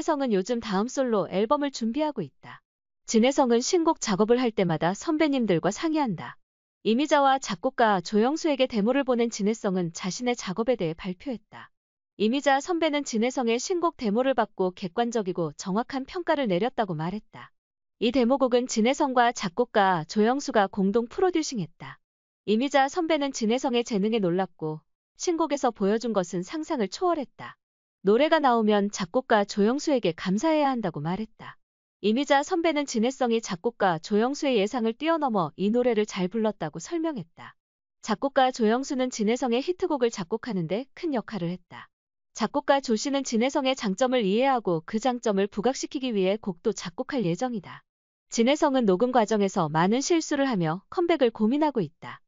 진 혜성은 요즘 다음 솔로 앨범을 준비하고 있다. 진혜성은 신곡 작업을 할 때마다 선배님들과 상의한다. 이미자와 작곡가 조영수에게 데모를 보낸 진혜성은 자신의 작업에 대해 발표했다. 이미자 선배는 진혜성의 신곡 데모를 받고 객관적이고 정확한 평가를 내렸다고 말했다. 이 데모곡은 진혜성과 작곡가 조영수가 공동 프로듀싱했다. 이미자 선배는 진혜성의 재능에 놀랐고 신곡에서 보여준 것은 상상을 초월했다. 노래가 나오면 작곡가 조영수에게 감사해야 한다고 말했다. 이미자 선배는 진해성이 작곡가 조영수의 예상을 뛰어넘어 이 노래를 잘 불렀다고 설명했다. 작곡가 조영수는 진해성의 히트곡을 작곡하는데 큰 역할을 했다. 작곡가 조 씨는 진해성의 장점을 이해하고 그 장점을 부각시키기 위해 곡도 작곡할 예정이다. 진해성은 녹음 과정에서 많은 실수를 하며 컴백을 고민하고 있다.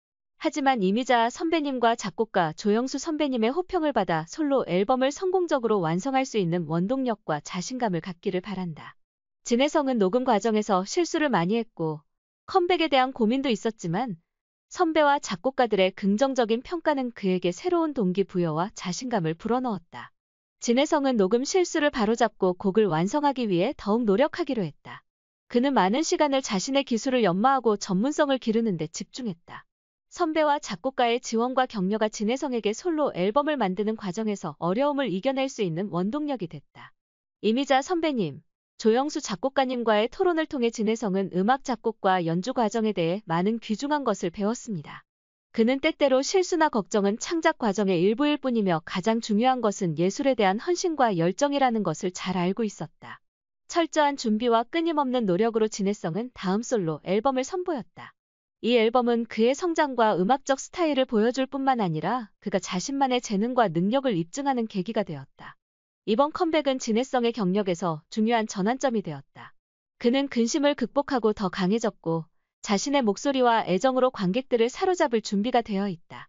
하지만 이미자 선배님과 작곡가 조영수 선배님의 호평을 받아 솔로 앨범을 성공적으로 완성할 수 있는 원동력과 자신감을 갖기를 바란다. 진혜성은 녹음 과정에서 실수를 많이 했고 컴백에 대한 고민도 있었지만 선배와 작곡가들의 긍정적인 평가는 그에게 새로운 동기부여와 자신감을 불어넣었다. 진혜성은 녹음 실수를 바로잡고 곡을 완성하기 위해 더욱 노력하기로 했다. 그는 많은 시간을 자신의 기술을 연마하고 전문성을 기르는 데 집중했다. 선배와 작곡가의 지원과 격려가 진혜성에게 솔로 앨범을 만드는 과정에서 어려움을 이겨낼 수 있는 원동력이 됐다. 이미자 선배님, 조영수 작곡가님과의 토론을 통해 진혜성은 음악 작곡과 연주 과정에 대해 많은 귀중한 것을 배웠습니다. 그는 때때로 실수나 걱정은 창작 과정의 일부일 뿐이며 가장 중요한 것은 예술에 대한 헌신과 열정이라는 것을 잘 알고 있었다. 철저한 준비와 끊임없는 노력으로 진혜성은 다음 솔로 앨범을 선보였다. 이 앨범은 그의 성장과 음악적 스타일을 보여줄 뿐만 아니라 그가 자신만의 재능과 능력을 입증하는 계기가 되었다. 이번 컴백은 진해성의 경력에서 중요한 전환점이 되었다. 그는 근심을 극복하고 더 강해졌고 자신의 목소리와 애정으로 관객들을 사로잡을 준비가 되어 있다.